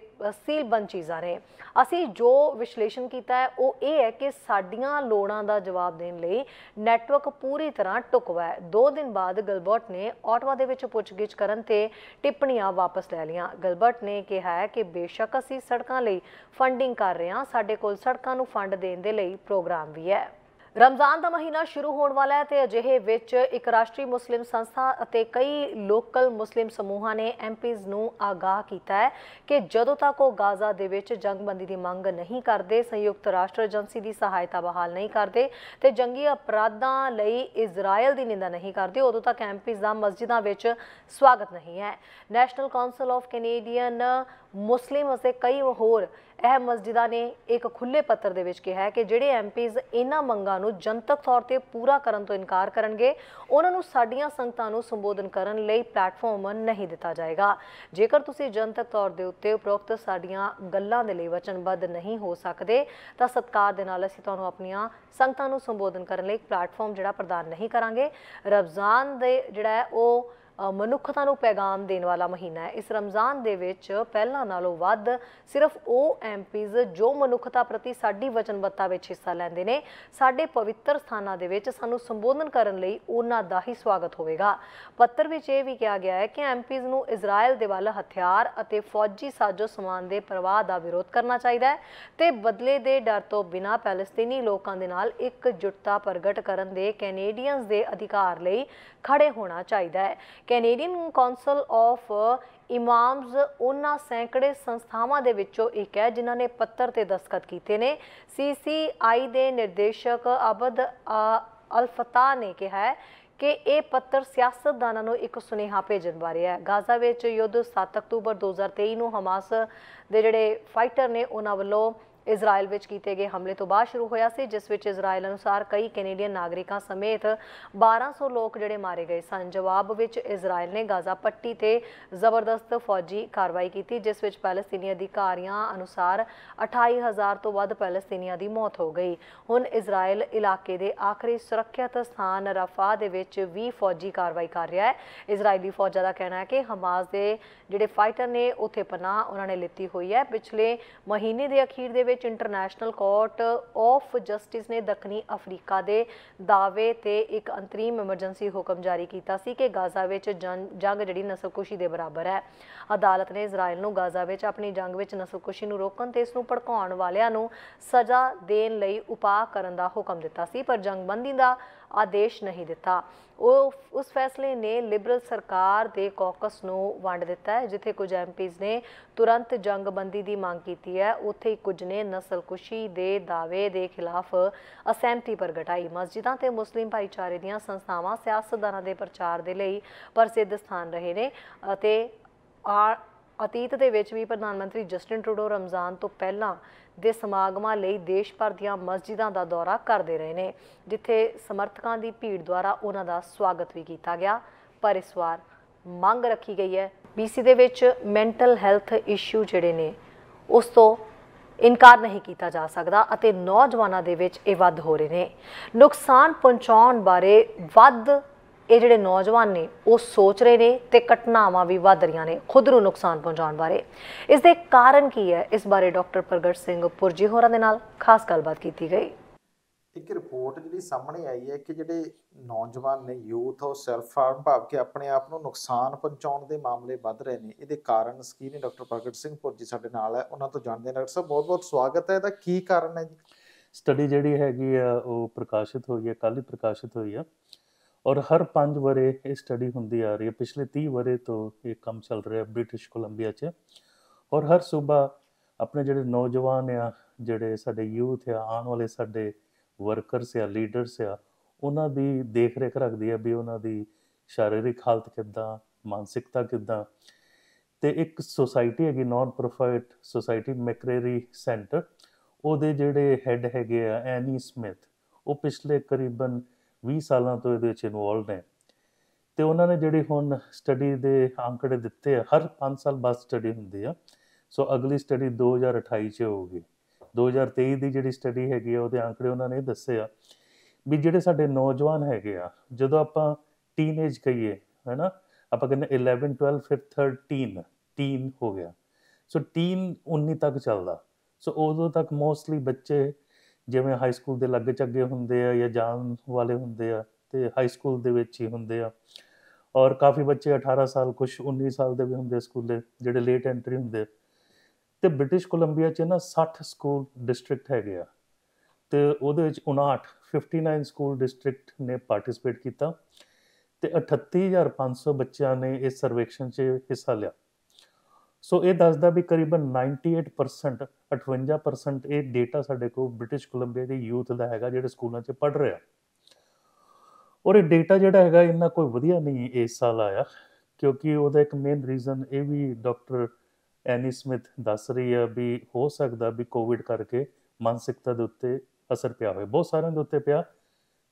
A: ਸੀਲ ਬੰਦ ਚੀਜ਼ਾਂ ਨੇ ਅਸੀਂ ਜੋ ਵਿਸ਼ਲੇਸ਼ਣ ਕੀਤਾ ਹੈ ਉਹ ਇਹ ਹੈ ਕਿ ਸਾਡੀਆਂ ਲੋੜਾਂ ਦਾ ਜਵਾਬ ਦੇਣ ਲਈ ਨੈਟਵਰਕ ਪੂਰੀ ਤਰ੍ਹਾਂ ਟੁਕਵਾ ਹੈ 2 ਦਿਨ ਬਾਅਦ ਗਲਬਰਟ ਨੇ ਆਟਵਾ ਦੇ ਵਿੱਚ ਪੁੱਛਗਿੱਛ ਕਰਨ ਤੇ ਟਿੱਪਣੀਆਂ ਵਾਪਸ ਲੈ ਲਈਆਂ ਗਲਬਰਟ ਨੇ ਕਿਹਾ ਹੈ ਕਿ ਬੇਸ਼ੱਕ ਅਸੀਂ ਸੜਕਾਂ ਲਈ ਫੰਡਿੰਗ ਕਰ ਰਹੇ ਹਾਂ ਸਾਡੇ ਕੋਲ ਸੜਕਾਂ ਨੂੰ ਫੰਡ ਦੇਣ ਦੇ ਲਈ ਪ੍ਰੋਗਰਾਮ ਵੀ ਹੈ ਰਮਜ਼ਾਨ ਦਾ ਮਹੀਨਾ ਸ਼ੁਰੂ ਹੋਣ ਵਾਲਾ ਹੈ ਤੇ ਅਜਿਹੇ ਵਿੱਚ ਇੱਕ ਰਾਸ਼ਟਰੀ ਮੁਸਲਿਮ ਸੰਸਥਾ ਅਤੇ ਕਈ ਲੋਕਲ ਮੁਸਲਿਮ ਸਮੂਹਾਂ ਨੇ ਐਮਪੀਜ਼ ਨੂੰ ਆਗਾਹ ਕੀਤਾ ਹੈ ਕਿ ਜਦੋਂ ਤੱਕ ਉਹ ਗਾਜ਼ਾ ਦੇ ਵਿੱਚ ਜੰਗਬੰਦੀ ਦੀ ਮੰਗ ਨਹੀਂ ਕਰਦੇ ਸੰਯੁਕਤ ਰਾਸ਼ਟਰ ਏਜੰਸੀ ਦੀ ਸਹਾਇਤਾ ਬਹਾਲ ਨਹੀਂ ਕਰਦੇ ਤੇ ਜੰਗੀ ਅਪਰਾਧਾਂ ਲਈ ਇਜ਼ਰਾਈਲ ਦੀ ਨਿੰਦਾ ਨਹੀਂ ਕਰਦੇ ਉਦੋਂ ਤੱਕ ਐਮਪੀਜ਼ ਦਾ ਮਸਜਿਦਾਂ ਵਿੱਚ ਸਵਾਗਤ ਨਹੀਂ ਹੈ National Council of Canadian Muslim ਅਤੇ ਕਈ ਹੋਰ ਅਹਿਮ ਮਸਜਿਦਾ ਨੇ ਇੱਕ ਖੁੱਲੇ ਪੱਤਰ ਦੇ ਵਿੱਚ ਕਿਹਾ ਹੈ ਕਿ ਜਿਹੜੇ ਐਮਪੀਜ਼ ਇਹਨਾਂ ਮੰਗਾਂ ਨੂੰ ਜਨਤਕ ਤੌਰ ਤੇ ਪੂਰਾ ਕਰਨ ਤੋਂ ਇਨਕਾਰ ਕਰਨਗੇ ਉਹਨਾਂ ਨੂੰ ਸਾਡੀਆਂ ਸੰਗਤਾਂ ਨੂੰ ਸੰਬੋਧਨ ਕਰਨ ਲਈ ਪਲੇਟਫਾਰਮ ਨਹੀਂ ਦਿੱਤਾ ਜਾਏਗਾ ਜੇਕਰ ਤੁਸੀਂ ਜਨਤਕ ਤੌਰ ਦੇ ਉੱਤੇ ਉਪਰੋਕਤ ਸਾਡੀਆਂ ਗੱਲਾਂ ਦੇ ਲਈ ਵਚਨਬੱਧ ਨਹੀਂ ਹੋ ਸਕਦੇ ਤਾਂ ਸਤਕਾਰ ਦੇ ਨਾਲ ਅਸੀਂ ਤੁਹਾਨੂੰ ਆਪਣੀਆਂ ਸੰਗਤਾਂ ਨੂੰ ਸੰਬੋਧਨ ਕਰਨ ਲਈ ਇੱਕ ਪਲੇਟਫਾਰਮ ਜਿਹੜਾ ਪ੍ਰਦਾਨ ਨਹੀਂ ਕਰਾਂਗੇ ਰਬਜ਼ਾਨ ਦੇ ਜਿਹੜਾ ਹੈ ਉਹ ਮਨੁੱਖਤਾ ਨੂੰ ਪੈਗਾਮ ਦੇਣ ਵਾਲਾ ਮਹੀਨਾ ਹੈ ਇਸ ਰਮਜ਼ਾਨ ਦੇ ਵਿੱਚ ਪਹਿਲਾਂ ਨਾਲੋਂ ਵੱਧ ਸਿਰਫ ਉਹ ਐਮਪੀਜ਼ ਜੋ ਮਨੁੱਖਤਾ ਪ੍ਰਤੀ ਸਾਡੀ ਵਚਨਬੱਧਤਾ ਵਿੱਚ ਹਿੱਸਾ ਲੈਂਦੇ ਨੇ ਸਾਡੇ ਪਵਿੱਤਰ ਸਥਾਨਾਂ ਦੇ ਵਿੱਚ ਸਾਨੂੰ ਸੰਬੋਧਨ ਕਰਨ ਲਈ ਉਹਨਾਂ ਦਾ ਹੀ ਸਵਾਗਤ ਹੋਵੇਗਾ ਪੱਤਰ ਵਿੱਚ ਇਹ ਵੀ ਕਿਹਾ ਗਿਆ ਹੈ ਕਿ ਐਮਪੀਜ਼ ਨੂੰ ਇਜ਼ਰਾਈਲ ਦੇ ਵੱਲ ਹਥਿਆਰ ਅਤੇ ਫੌਜੀ ਸਾਜ਼ੋ ਸਮਾਨ ਦੇ ਪ੍ਰਵਾਹ ਦਾ ਵਿਰੋਧ ਕਰਨਾ ਚਾਹੀਦਾ ਹੈ ਤੇ ਬਦਲੇ ਦੇ ਡਰ ਤੋਂ ਬਿਨਾਂ ਪੈਲਸਤੀਨੀ ਲੋਕਾਂ ਦੇ ਨਾਲ ਇੱਕ ਜੁਟਤਾ ਪ੍ਰਗਟ ਕਰਨ ਦੇ ਕੈਨੇਡੀਅਨਸ ਦੇ ਅਧਿਕਾਰ ਲਈ ਖੜੇ ਹੋਣਾ ਚਾਹੀਦਾ ਹੈ ਕੈਨੇਡੀਅਨ ਕਾਉਂਸਲ ਆਫ ਇਮਾਮਸ ਉਹਨਾਂ ਸੈਂਕੜੇ ਸੰਸਥਾਵਾਂ ਦੇ ਵਿੱਚੋਂ ਇੱਕ ਹੈ ਜਿਨ੍ਹਾਂ ਨੇ ਪੱਤਰ ਤੇ ਦਸਖਤ ਕੀਤੇ ਨੇ ਸੀਸੀਆਈ ਦੇ ਨਿਰਦੇਸ਼ਕ ਅਬਦ ਅਲਫਤਾ ਨੇ ਕਿਹਾ ਹੈ ਕਿ ਇਹ ਪੱਤਰ ਸਿਆਸਤਦਾਨਾਂ ਨੂੰ ਇੱਕ ਸੁਨੇਹਾ ਭੇਜਣ ਬਾਰੇ ਹੈ ਗਾਜ਼ਾ ਵਿੱਚ ਯੁੱਧ 7 ਅਕਤੂਬਰ 2023 ਨੂੰ ਹਮਾਸ ਦੇ ਜਿਹੜੇ ਫਾਈਟਰ ਨੇ ਉਹਨਾਂ ਵੱਲੋਂ ਇਜ਼ਰਾਈਲ ਵਿੱਚ ਕੀਤੇ ਗਏ ਹਮਲੇ ਤੋਂ ਬਾਅਦ ਸ਼ੁਰੂ ਹੋਇਆ ਸੀ ਜਿਸ ਵਿੱਚ ਇਜ਼ਰਾਈਲ ਅਨੁਸਾਰ ਕਈ ਕੈਨੇਡੀਅਨ ਨਾਗਰਿਕਾਂ ਸਮੇਤ 1200 ਲੋਕ ਜਿਹੜੇ ਮਾਰੇ ਗਏ ਸਨ ਜਵਾਬ ਵਿੱਚ ਇਜ਼ਰਾਈਲ ਨੇ ਗਾਜ਼ਾ ਪੱਟੀ ਤੇ ਜ਼ਬਰਦਸਤ ਫੌਜੀ ਕਾਰਵਾਈ ਕੀਤੀ ਜਿਸ ਵਿੱਚ ਪੈਲਸਤੀਨੀ ਅਧਿਕਾਰੀਆਂ ਅਨੁਸਾਰ 28000 ਤੋਂ ਵੱਧ ਪੈਲਸਤੀਨੀਆਂ ਦੀ ਮੌਤ ਹੋ ਗਈ ਹੁਣ ਇਜ਼ਰਾਈਲ ਇਲਾਕੇ ਦੇ ਆਖਰੀ ਸੁਰੱਖਿਅਤ ਸਥਾਨ ਰਫਾ ਦੇ ਵਿੱਚ ਵੀ ਫੌਜੀ ਕਾਰਵਾਈ ਕਰ ਰਿਹਾ ਹੈ ਇਜ਼ਰਾਈਲੀ ਫੌਜਾਂ ਦਾ ਕਹਿਣਾ ਹੈ ਕਿ ਹਮਾਸ ਦੇ ਜਿਹੜੇ ਫਾਈਟਰ ਨੇ ਉੱਥੇ ਪਨਾਹ ਉਹਨਾਂ ਨੇ ਲਿੱਤੀ ਹੋਈ ਹੈ ਪਿਛਲੇ ਮਹੀਨੇ ਦੇ ਅਖੀਰ ਦੇ ਵਿੱਚ ਇੰਟਰਨੈਸ਼ਨਲ ਕੋਰਟ ਆਫ ਜਸਟਿਸ ਨੇ ਦੱਖਣੀ ਅਫਰੀਕਾ ਦੇ ਦਾਅਵੇ ਤੇ ਇੱਕ ਅੰਤਰੀਮ ਐਮਰਜੈਂਸੀ ਹੁਕਮ ਜਾਰੀ ਕੀਤਾ ਸੀ ਕਿ ਗਾਜ਼ਾ ਵਿੱਚ ਜੰਗ ਜਿਹੜੀ ਨਸਲਕੁਸ਼ੀ ਦੇ ਬਰਾਬਰ ਹੈ ਅਦਾਲਤ ਨੇ ਇਜ਼ਰਾਈਲ ਨੂੰ ਗਾਜ਼ਾ ਵਿੱਚ ਆਪਣੀ ਜੰਗ ਵਿੱਚ ਨਸਲਕੁਸ਼ੀ ਨੂੰ ਰੋਕਣ ਤੇ ਇਸ ਨੂੰ ਭੜਕਾਉਣ ਵਾਲਿਆਂ ਨੂੰ ਸਜ਼ਾ ਦੇਣ ਲਈ ਉਪਾਅ ਕਰਨ ਦਾ ਹੁਕਮ ਦਿੱਤਾ ਸੀ ਪਰ ਜੰਗਬੰਦੀ ਦਾ ਆਦੇਸ਼ ਨਹੀਂ ਦਿੱਤਾ ਉਹ ਉਸ ਫੈਸਲੇ ਨੇ ਲਿਬਰਲ ਸਰਕਾਰ ਦੇ ਕੌਕਸ ਨੂੰ ਵੰਡ ਦਿੱਤਾ ਹੈ ਜਿੱਥੇ ਕੁਝ ਐਮਪੀਜ਼ ਨੇ ਤੁਰੰਤ ਜੰਗਬੰਦੀ ਦੀ ਮੰਗ ਕੀਤੀ ਹੈ ਉੱਥੇ ਹੀ ਕੁਝ ਨੇ ਨਸਲਕੁਸ਼ੀ ਦੇ ਦਾਅਵੇ ਦੇ ਖਿਲਾਫ ਅਸਹਿਮਤੀ ਪ੍ਰਗਟਾਈ ਮਸਜਿਦਾਂ ਤੇ ਮੁਸਲਿਮ ਭਾਈਚਾਰੇ ਦੀਆਂ ਸੰਸਥਾਵਾਂ ਸਿਆਸਤਦਾਨਾਂ ਦੇ ਪ੍ਰਚਾਰ ਦੇ ਲਈ ਪ੍ਰਸਿੱਧ ਸਥਾਨ ਰਹੇ ਨੇ ਅਤੇ ਅਤੀਤ ਦੇ ਵਿੱਚ ਵੀ ਪ੍ਰਧਾਨ ਮੰਤਰੀ ਜਸਟਿਨ ਟਰੂਡੋ ਰਮਜ਼ਾਨ ਤੋਂ ਪਹਿਲਾਂ ਦੇ ਸਮਾਗਮਾਂ ਲਈ ਦੇਸ਼ ਭਰ ਦੀਆਂ ਮਸਜਿਦਾਂ ਦਾ ਦੌਰਾ ਕਰਦੇ ਰਹੇ ਨੇ ਜਿੱਥੇ ਸਮਰਥਕਾਂ ਦੀ ਭੀੜ ਦੁਆਰਾ ਉਹਨਾਂ ਦਾ ਸਵਾਗਤ ਵੀ ਕੀਤਾ ਗਿਆ ਪਰ ਇਸ ਵਾਰ ਮੰਗ ਰੱਖੀ ਗਈ ਹੈ ਬੀਸੀ ਦੇ ਵਿੱਚ ਮੈਂਟਲ ਹੈਲਥ ਇਸ਼ੂ ਜਿਹੜੇ ਨੇ ਉਸ ਤੋਂ ਇਨਕਾਰ ਨਹੀਂ ਕੀਤਾ ਜਾ ਸਕਦਾ ਅਤੇ ਨੌਜਵਾਨਾਂ ਦੇ ਵਿੱਚ ਇਹ ਵੱਧ ਹੋ ਰਹੇ ਨੇ ਨੁਕਸਾਨ ਪਹੁੰਚਾਉਣ ਬਾਰੇ ਵੱਧ ਇਹ ਜਿਹੜੇ ਨੌਜਵਾਨ ਨੇ ਉਹ ਸੋਚ ਰਹੇ ਨੇ ਤੇ ਘਟਨਾਵਾਂ ਵੀ ਵੱਧ ਰਹੀਆਂ ਨੇ ਖੁਦ ਨੂੰ ਨੁਕਸਾਨ ਪਹੁੰਚਾਉਣ ਬਾਰੇ ਇਸ ਦੇ ਕਾਰਨ ਕੀ ਹੈ ਇਸ ਬਾਰੇ ਡਾਕਟਰ ਪ੍ਰਗਟ ਸਿੰਘ ਪੁਰਜੀ ਹੋਰਾਂ ਦੇ ਨਾਲ ਖਾਸ ਗੱਲਬਾਤ ਕੀਤੀ ਗਈ
B: ਇੱਕ ਰਿਪੋਰਟ ਜਿਹੜੀ ਸਾਹਮਣੇ ਆਈ ਹੈ ਕਿ ਜਿਹੜੇ ਨੌਜਵਾਨ ਨੇ ਯੂਥ ਉਹ ਸੈਲਫ ਹਾਰਮ ਭਾਵ ਕਿ ਆਪਣੇ ਆਪ ਨੂੰ ਨੁਕਸਾਨ ਪਹੁੰਚਾਉਣ ਦੇ ਮਾਮਲੇ ਵੱਧ ਰਹੇ ਨੇ ਇਹਦੇ ਕਾਰਨ ਕੀ ਨੇ ਡਾਕਟਰ ਪ੍ਰਗਟ ਸਿੰਘ ਪੁਰਜੀ ਸਾਡੇ ਨਾਲ ਹੈ ਉਹਨਾਂ ਤੋਂ ਜਾਣਦੇ ਹਾਂ ਡਾਕਟਰ ਸਾਹਿਬ ਬਹੁਤ-ਬਹੁਤ ਸਵਾਗਤ ਹੈ ਇਹਦਾ ਕੀ ਕਾਰਨ ਹੈ ਜੀ ਸਟੱਡੀ ਜਿਹੜੀ ਹੈਗੀ ਆ ਉਹ ਪ੍ਰਕਾਸ਼ਿਤ ਹੋਈ ਹੈ ਕੱਲ ਹੀ ਪ੍ਰਕਾਸ਼ਿਤ ਹੋਈ ਆ ਔਰ ਹਰ 5 ਬਰੇ ਇਹ ਸਟੱਡੀ ਹੁੰਦੀ ਆ ਰਹੀ ਹੈ ਪਿਛਲੇ 30 ਬਰੇ ਤੋਂ ਇਹ ਕੰਮ ਚੱਲ ਰਿਹਾ ਹੈ ਬ੍ਰਿਟਿਸ਼ ਕੋਲੰਬੀਆ 'ਚ ਔਰ ਹਰ ਸੂਬਾ ਆਪਣੇ ਜਿਹੜੇ ਨੌਜਵਾਨ ਆ ਜਿਹੜੇ ਸਾਡੇ ਯੂਥ ਆ ਆਉਣ ਵਾਲੇ ਸਾਡੇ ਵਰਕਰਸ ਆ ਲੀਡਰਸ ਆ ਉਹਨਾਂ ਦੀ ਦੇਖਰੇਖ ਰੱਖਦੀ ਆ ਵੀ ਉਹਨਾਂ ਦੀ ਸਰੀਰਕ ਹਾਲਤ ਕਿੱਦਾਂ ਮਾਨਸਿਕਤਾ ਕਿੱਦਾਂ ਤੇ ਇੱਕ ਸੋਸਾਇਟੀ ਹੈਗੀ non profit society McCreary Centre ਉਹਦੇ ਜਿਹੜੇ ਹੈੱਡ ਹੈਗੇ ਆ ਐਨੀ ਸਮਿਥ ਉਹ ਪਿਛਲੇ ਕਰੀਬਨ 20 ਸਾਲਾਂ ਤੋਂ ਇਹਦੇ ਵਿੱਚ ਇਨਵੋਲਡ ਨੇ ਤੇ ਉਹਨਾਂ ਨੇ ਜਿਹੜੇ ਹੁਣ ਸਟੱਡੀ ਦੇ ਅੰਕੜੇ ਦਿੱਤੇ ਆ ਹਰ 5 ਸਾਲ ਬਾਅਦ ਸਟੱਡੀ ਹੁੰਦੀ ਆ ਸੋ ਅਗਲੀ ਸਟੱਡੀ 2028 ਚ ਹੋਊਗੀ 2023 ਦੀ ਜਿਹੜੀ ਸਟੱਡੀ ਹੈਗੀ ਆ ਉਹਦੇ ਅੰਕੜੇ ਉਹਨਾਂ ਨੇ ਦੱਸੇ ਆ ਵੀ ਜਿਹੜੇ ਸਾਡੇ ਨੌਜਵਾਨ ਹੈਗੇ ਆ ਜਦੋਂ ਆਪਾਂ ਟੀਨੇਜ ਕਹੀਏ ਹੈਨਾ ਆਪਾਂ ਕਹਿੰਦੇ 11 12 ਫਿਰ 13 ਟੀਨ ਹੋ ਗਿਆ ਸੋ ਟੀਨ 19 ਤੱਕ ਚੱਲਦਾ ਸੋ ਉਦੋਂ ਤੱਕ ਮੋਸਟਲੀ ਬੱਚੇ ਜਿਵੇਂ ਹਾਈ ਸਕੂਲ ਦੇ ਲੱਗੇ ਚੱਗੇ ਹੁੰਦੇ ਆ ਜਾਂ ਜਾਣ ਵਾਲੇ ਹੁੰਦੇ ਆ ਤੇ ਹਾਈ ਸਕੂਲ ਦੇ ਵਿੱਚ ਹੀ ਹੁੰਦੇ ਆ ਔਰ ਕਾਫੀ ਬੱਚੇ 18 ਸਾਲ ਕੁਝ 19 ਸਾਲ ਦੇ ਵੀ ਹੁੰਦੇ ਸਕੂਲੇ ਜਿਹੜੇ ਲੇਟ ਐਂਟਰੀ ਹੁੰਦੇ ਤੇ ਬ੍ਰਿਟਿਸ਼ ਕੋਲੰਬੀਆ 'ਚ ਨਾ 60 ਸਕੂਲ ਡਿਸਟ੍ਰਿਕਟ ਹੈਗੇ ਆ ਤੇ ਉਹਦੇ ਵਿੱਚ 59 59 ਸਕੂਲ ਡਿਸਟ੍ਰਿਕਟ ਨੇ ਪਾਰਟਿਸਿਪੇਟ ਕੀਤਾ ਤੇ 38500 ਬੱਚਿਆਂ ਨੇ ਇਸ ਸਰਵੇਖਣ 'ਚ ਹਿੱਸਾ ਲਿਆ ਸੋ ਇਹ ਦੱਸਦਾ ਵੀ ਕਰੀਬਨ 98% 58% ਇਹ ਡੇਟਾ ਸਾਡੇ ਕੋਲ ਬ੍ਰਿਟਿਸ਼ ਕੋਲੰਬੀਆ ਦੇ ਯੂਥ ਦਾ ਹੈਗਾ ਜਿਹੜੇ ਸਕੂਲਾਂ 'ਚ ਪੜ ਰਿਹਾ ਔਰ ਇਹ ਡੇਟਾ ਜਿਹੜਾ ਹੈਗਾ ਇੰਨਾ ਕੋਈ ਵਧੀਆ ਨਹੀਂ ਇਸ ਸਾਲ ਆਇਆ ਕਿਉਂਕਿ ਉਹਦਾ ਇੱਕ ਮੇਨ ਰੀਜ਼ਨ ਇਹ ਵੀ ਡਾਕਟਰ ਐਨੀ ਸਮਿਥ ਦੱਸ ਰਹੀ ਹੈ ਵੀ ਹੋ ਸਕਦਾ ਵੀ ਕੋਵਿਡ ਕਰਕੇ ਮਾਨਸਿਕਤਾ ਦੇ ਉੱਤੇ ਅਸਰ ਪਿਆ ਹੋਵੇ ਬਹੁਤ ਸਾਰਿਆਂ ਦੇ ਉੱਤੇ ਪਿਆ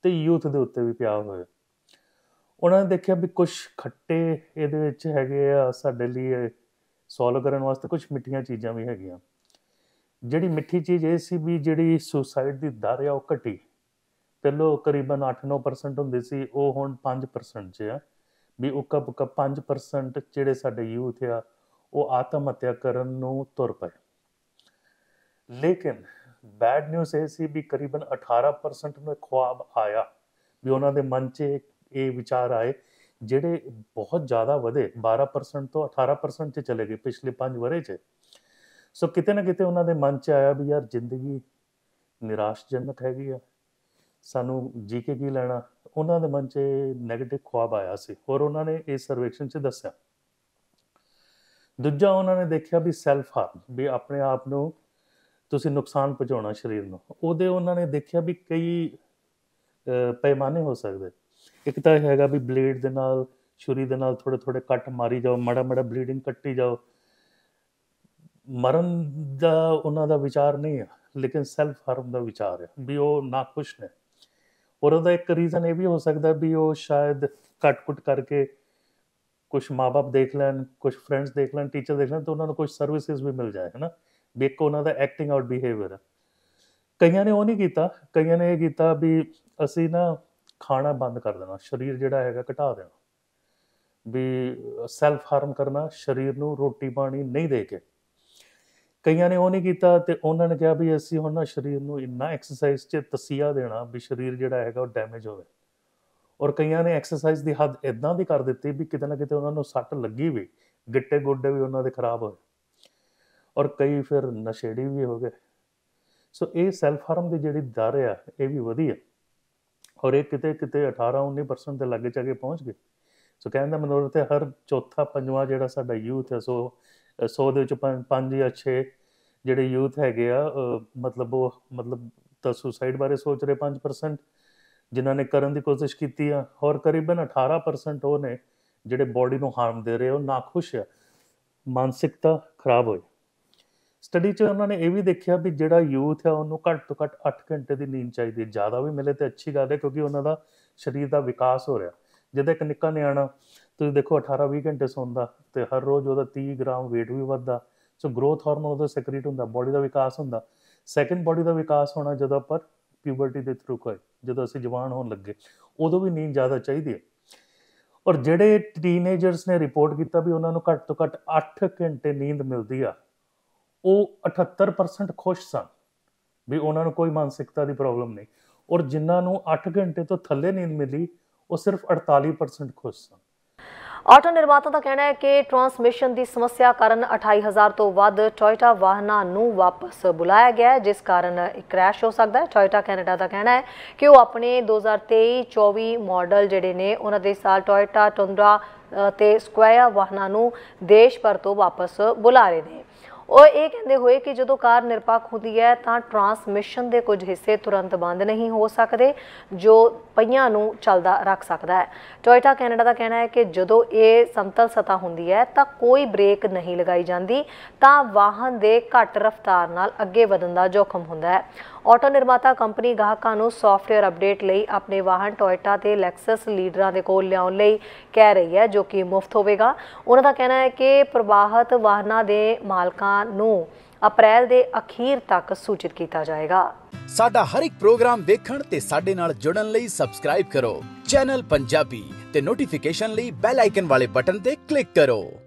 B: ਤੇ ਯੂਥ ਦੇ ਉੱਤੇ ਵੀ ਪਿਆ ਹੋਵੇ ਉਹਨਾਂ ਨੇ ਦੇਖਿਆ ਵੀ ਕੁਝ ਖੱਟੇ ਇਹਦੇ ਵਿੱਚ ਹੈਗੇ ਆ ਸਾਡੇ ਲਈ ਸੋਲਵ ਕਰਨ ਵਾਸਤੇ ਕੁਝ ਮਿੱਠੀਆਂ ਚੀਜ਼ਾਂ ਵੀ ਹੈਗੀਆਂ ਜਿਹੜੀ ਮਿੱਠੀ ਚੀਜ਼ ਇਹ ਸੀ ਵੀ ਜਿਹੜੀ ਸੁਸਾਇਡ ਦੀ ਦਰ ਆ ਉਹ ਘਟੀ ਪਹਿਲੋ ਕਰੀਬਨ 8-9% ਹੁੰਦੀ ਸੀ ਉਹ ਹੁਣ 5% 'ਚ ਆ ਵੀ ਉਹ ਕਬ ਕਬ 5% ਜਿਹੜੇ ਸਾਡੇ ਯੂਥ ਆ ਉਹ ਆਤਮ ਹੱਤਿਆ ਕਰਨ ਨੂੰ ਤੁਰ ਪਏ ਲੇਕਿਨ ਬੈਡ ਨਿਊਜ਼ ਇਹ ਸੀ ਵੀ ਕਰੀਬਨ 18% ਨੂੰ ਖੁਆਬ ਆਇਆ ਵੀ ਉਹਨਾਂ ਦੇ ਮਨ 'ਚ ਇਹ ਵਿਚਾਰ ਆਏ ਜਿਹੜੇ ਬਹੁਤ ਜ਼ਿਆਦਾ ਵਧੇ 12% ਤੋਂ 18% ਤੇ ਚਲੇ ਗਏ ਪਿਛਲੇ 5 ਵਰੇ 'ਚ ਸੋ ਕਿਤੇ ਨਾ ਕਿਤੇ ਉਹਨਾਂ ਦੇ ਮਨ 'ਚ ਆਇਆ ਵੀ ਯਾਰ ਜ਼ਿੰਦਗੀ ਨਿਰਾਸ਼ਜਨਕ ਹੈਗੀ ਆ ਸਾਨੂੰ ਜੀ ਕੇ ਕੀ ਲੈਣਾ ਉਹਨਾਂ ਦੇ ਮਨ 'ਚ 네ਗੇਟਿਵ ਖੁਆਬ ਆਇਆ ਸੀ ਔਰ ਉਹਨਾਂ ਨੇ ਇਸ ਸਰਵੇਖਣ 'ਚ ਦੱਸਿਆ ਦੂਜਾ ਉਹਨਾਂ ਨੇ ਦੇਖਿਆ ਵੀ ਸੈਲਫ ਹਾਰ ਵੀ ਆਪਣੇ ਆਪ ਨੂੰ ਤੁਸੀਂ ਨੁਕਸਾਨ ਪਹੁੰਚਾਉਣਾ ਸਰੀਰ ਨੂੰ ਉਹਦੇ ਉਹਨਾਂ ਨੇ ਦੇਖਿਆ ਵੀ ਕਈ ਪੈਮਾਨੇ ਹੋ ਸਕਦੇ ਇੱਕ ਤਾਂ ਹੈਗਾ ਵੀ ਬਲੇਡ ਦੇ ਨਾਲ ਛੁਰੀ ਦੇ ਨਾਲ ਥੋੜੇ ਥੋੜੇ ਕੱਟ ਮਾਰੀ ਜਾਓ ਮੜਾ ਮੜਾ ਬਲੀਡਿੰਗ ਕੱਟੀ ਜਾਓ ਮਰਨ ਦਾ ਉਹਨਾਂ ਦਾ ਵਿਚਾਰ ਨਹੀਂ ਆ ਲੇਕਿਨ ਸੈਲਫ ਹਾਰਮ ਦਾ ਵਿਚਾਰ ਹੈ ਵੀ ਉਹ ਨਾ ਖੁਸ਼ ਨੇ ਔਰ ਉਹਦਾ ਇੱਕ ਰੀਜ਼ਨ ਇਹ ਵੀ ਹੋ ਸਕਦਾ ਵੀ ਉਹ ਸ਼ਾਇਦ ਕਟਕੁਟ ਕਰਕੇ ਕੁਝ ਮਾਪੇ ਦੇਖ ਲੈਣ ਕੁਝ ਫਰੈਂਡਸ ਦੇਖ ਲੈਣ ਟੀਚਰ ਦੇਖ ਲੈਣ ਤਾਂ ਉਹਨਾਂ ਨੂੰ ਕੁਝ ਸਰਵਿਸਿਜ਼ ਵੀ ਮਿਲ ਜਾਏ ਹਨਾ ਦੇਖੋ ਉਹਨਾਂ ਦਾ ਐਕਟਿੰਗ ਆਊਟ ਬਿਹੇਵੀਅਰ ਕਈਆਂ ਨੇ ਉਹ ਨਹੀਂ ਕੀਤਾ ਕਈਆਂ ਨੇ ਇਹ ਕੀਤਾ ਵੀ ਅਸੀਂ ਨਾ ਖਾਣਾ ਬੰਦ ਕਰ ਦੇਣਾ ਸਰੀਰ ਜਿਹੜਾ ਹੈਗਾ ਘਟਾ ਦੇਣਾ ਵੀ ਸੈਲਫ ਹਾਰਮ ਕਰਨਾ ਸਰੀਰ ਨੂੰ ਰੋਟੀ ਪਾਣੀ ਨਹੀਂ ਦੇ ਕੇ ਕਈਆਂ ਨੇ ਉਹ ਨਹੀਂ ਕੀਤਾ ਤੇ ਉਹਨਾਂ ਨੇ ਕਿਹਾ ਵੀ ਅਸੀਂ ਹੁਣ ਨਾ ਸਰੀਰ ਨੂੰ ਇੰਨਾ ਐਕਸਰਸਾਈਜ਼ 'ਚ ਤਸੀਹਾ ਦੇਣਾ ਵੀ ਸਰੀਰ ਜਿਹੜਾ ਹੈਗਾ ਉਹ ਡੈਮੇਜ ਹੋਵੇ ਔਰ ਕਈਆਂ ਨੇ ਐਕਸਰਸਾਈਜ਼ ਦੀ ਹੱਦ ਇਦਾਂ ਦੀ ਕਰ ਦਿੱਤੀ ਵੀ ਕਿਤੇ ਨਾ ਕਿਤੇ ਉਹਨਾਂ ਨੂੰ ਸੱਟ ਲੱਗੀ ਵੀ ਗਿੱਟੇ ਗੋਡੇ ਵੀ ਉਹਨਾਂ ਦੇ ਖਰਾਬ ਹੋਏ ਔਰ ਕਈ ਫਿਰ ਨਸ਼ੇੜੀ ਵੀ ਹੋ ਗਏ ਸੋ ਇਹ ਸੈਲਫ ਹਾਰਮ ਦੀ ਜਿਹੜੀ ਦਰ ਆ ਇਹ ਵੀ ਵਧੀ ਹੈ ਔਰ ਇਹ ਕਿਤੇ ਕਿਤੇ 18 19% ਦੇ ਲੱਗੇ ਚਾਗੇ ਪਹੁੰਚ ਗਏ ਸੋ ਕਹਿਣ ਦਾ ਮਨੋਰਥ ਹੈ ਹਰ ਚੌਥਾ ਪੰਜਵਾਂ ਜਿਹੜਾ ਸਾਡਾ ਯੂਥ ਹੈ ਸੋ 100 ਦੇ ਵਿੱਚੋਂ ਪੰਜ ਜਾਂ 6 ਜਿਹੜੇ ਯੂਥ ਹੈਗੇ ਆ ਮਤਲਬ ਉਹ ਮਤਲਬ ਤਾਂ ਸੁਸਾਈਡ ਬਾਰੇ ਸੋਚ ਰਹੇ 5% ਜਿਨ੍ਹਾਂ ਨੇ ਕਰਨ ਦੀ ਕੋਸ਼ਿਸ਼ ਕੀਤੀ ਆ ਔਰ ਕਰੀਬਨ 18% ਉਹ ਨੇ ਜਿਹੜੇ ਬਾਡੀ ਨੂੰ ਹਾਰਮ ਦੇ ਰਹੇ ਉਹ ਖੁਸ਼ ਆ ਮਾਨਸਿਕਤਾ ਖਰਾਬ ਹੋਈ ਸਟੱਡੀ 'ਚ ਉਹਨਾਂ ਨੇ ਇਹ ਵੀ ਦੇਖਿਆ ਵੀ ਜਿਹੜਾ ਯੂਥ ਹੈ ਉਹਨੂੰ ਘੱਟ ਤੋਂ ਘੱਟ 8 ਘੰਟੇ ਦੀ ਨੀਂਦ ਚਾਹੀਦੀ ਹੈ ਜ਼ਿਆਦਾ ਵੀ ਮਿਲੇ ਤੇ ਅੱਛੀ ਗੱਲ ਹੈ ਕਿਉਂਕਿ ਉਹਨਾਂ ਦਾ ਸਰੀਰ ਦਾ ਵਿਕਾਸ ਹੋ ਰਿਹਾ ਜਦੋਂ ਇੱਕ ਨਿੱਕਾ ਨਿਆਣਾ ਤੁਸੀਂ ਦੇਖੋ 18-20 ਘੰਟੇ ਸੌਂਦਾ ਤੇ ਹਰ ਰੋਜ਼ ਉਹਦਾ 30 ਗ੍ਰਾਮ weight ਵੀ ਵੱਧਦਾ ਸੋ ਗਰੋਥ ਹਾਰਮੋਨ ਉਹਦਾ ਸੈਕ੍ਰੀਟ ਹੁੰਦਾ ਬਾਡੀ ਦਾ ਵਿਕਾਸ ਹੁੰਦਾ ਸੈਕੰਡ ਬਾਡੀ ਦਾ ਵਿਕਾਸ ਹੋਣਾ ਜਦੋਂ ਪਰ ਪਿਊਬਰਟੀ ਦੇ ਥਰੂ ਕੋਈ ਜਦੋਂ ਅਸੀਂ ਜਵਾਨ ਹੋਣ ਲੱਗੇ ਉਦੋਂ ਵੀ ਨੀਂਦ ਜ਼ਿਆਦਾ ਚਾਹੀਦੀ ਹੈ ਔਰ ਜਿਹੜੇ ਟੀਨੇਜਰਸ ਨੇ ਰਿਪੋਰਟ ਕੀਤਾ ਵੀ ਉਹਨਾਂ ਨੂੰ ਘੱਟ ਤੋਂ ਘੱਟ 8 ਘੰਟੇ ਨੀਂਦ ਮਿਲਦੀ ਆ ਉਹ 78% ਖੁਸ਼ ਸਨ ਵੀ ਉਹਨਾਂ ਨੂੰ ਕੋਈ ਮਾਨਸਿਕਤਾ ਦੀ ਪ੍ਰੋਬਲਮ ਨਹੀਂ ਔਰ ਜਿਨ੍ਹਾਂ ਨੂੰ 8 ਘੰਟੇ ਤੋਂ ਥੱਲੇ ਨੀਂਦ ਮਿਲੀ ਉਹ ਸਿਰਫ 48% ਖੁਸ਼ ਸਨ
A: ਆਟੋ ਨਿਰਮਾਤਾ ਦਾ ਕਹਿਣਾ ਹੈ ਕਿ ਟਰਾਂਸਮਿਸ਼ਨ ਦੀ ਸਮੱਸਿਆ ਕਾਰਨ 28000 ਤੋਂ ਵੱਧ ਟੋਇਟਾ ਵਾਹਨਾਂ ਨੂੰ ਵਾਪਸ ਬੁਲਾਇਆ ਗਿਆ ਹੈ ਜਿਸ ਕਾਰਨ ਇੱਕ ਕ੍ਰੈਸ਼ ਹੋ ਸਕਦਾ ਹੈ ਟੋਇਟਾ ਕੈਨੇਡਾ ਦਾ ਕਹਿਣਾ ਹੈ ਕਿ ਉਹ ਆਪਣੇ 2023-24 ਮਾਡਲ ਜਿਹੜੇ ਨੇ ਉਹਨਾਂ ਦੇ ਸਾਲ ਟੋਇਟਾ ਟੁੰਡਰਾ ਤੇ ਸਕੁਆਇਰ ਵਾਹਨਾਂ ਨੂੰ ਦੇਸ਼ ਪਰ ਤੋਂ ਵਾਪਸ ਬੁਲਾ ਰਹੇ ਨੇ ਉਹ ਇਹ ਕਹਿੰਦੇ ਹੋਏ ਕਿ ਜਦੋਂ ਕਾਰ ਨਿਰਪੱਖ ਹੁੰਦੀ ਹੈ ਤਾਂ ਟਰਾਂਸਮਿਸ਼ਨ ਦੇ ਕੁਝ ਹਿੱਸੇ ਤੁਰੰਤ ਬੰਦ ਨਹੀਂ ਹੋ ਸਕਦੇ ਜੋ ਪਹੀਆਂ ਨੂੰ ਚੱਲਦਾ ਰੱਖ ਸਕਦਾ ਹੈ ਟੋਇਟਾ ਕੈਨੇਡਾ ਦਾ ਕਹਿਣਾ ਹੈ ਕਿ ਜਦੋਂ ਇਹ ਸੰਤਲ ਸਤਾ ਹੁੰਦੀ ਹੈ ਤਾਂ ਕੋਈ ਬ੍ਰੇਕ ਨਹੀਂ ਲਗਾਈ ਜਾਂਦੀ ਤਾਂ ਵਾਹਨ ਦੇ ਘੱਟ ਰਫ਼ਤਾਰ ਨਾਲ ਅੱਗੇ ਵਧਣ ਦਾ ਜੋਖਮ ਹੁੰਦਾ ਹੈ ਆਟੋ ਨਿਰਮਾਤਾ ਕੰਪਨੀ ਗਾਹਕਾਂ ਨੂੰ ਸੌਫਟਵੇਅਰ ਅਪਡੇਟ ਲਈ ਆਪਣੇ ਵਾਹਨ ਟੋਇਟਾ ਤੇ ਲੈਕਸਸ ਲੀਡਰਾਂ ਦੇ ਕੋਲ ਲਿਆਉਣ ਲਈ ਕਹਿ ਰਹੀ ਹੈ ਜੋ ਕਿ ਮੁਫਤ ਹੋਵੇਗਾ ਉਹਨਾਂ ਦਾ ਕਹਿਣਾ ਹੈ ਕਿ ਪ੍ਰਵਾਹਤ ਵਾਹਨਾਂ ਦੇ ਮਾਲਕਾਂ ਨੂੰ ਅਪ੍ਰੈਲ ਦੇ ਅਖੀਰ ਤੱਕ ਸੂਚਿਤ ਕੀਤਾ ਜਾਏਗਾ
B: ਸਾਡਾ ਹਰ ਇੱਕ ਪ੍ਰੋਗਰਾਮ ਵੇਖਣ ਤੇ ਸਾਡੇ ਨਾਲ ਜੁੜਨ ਲਈ ਸਬਸਕ੍ਰਾਈਬ ਕਰੋ
A: ਚੈਨਲ ਪੰਜਾਬੀ ਤੇ ਨੋਟੀਫਿਕੇਸ਼ਨ ਲਈ ਬੈਲ ਆਈਕਨ ਵਾਲੇ ਬਟਨ ਤੇ ਕਲਿੱਕ ਕਰੋ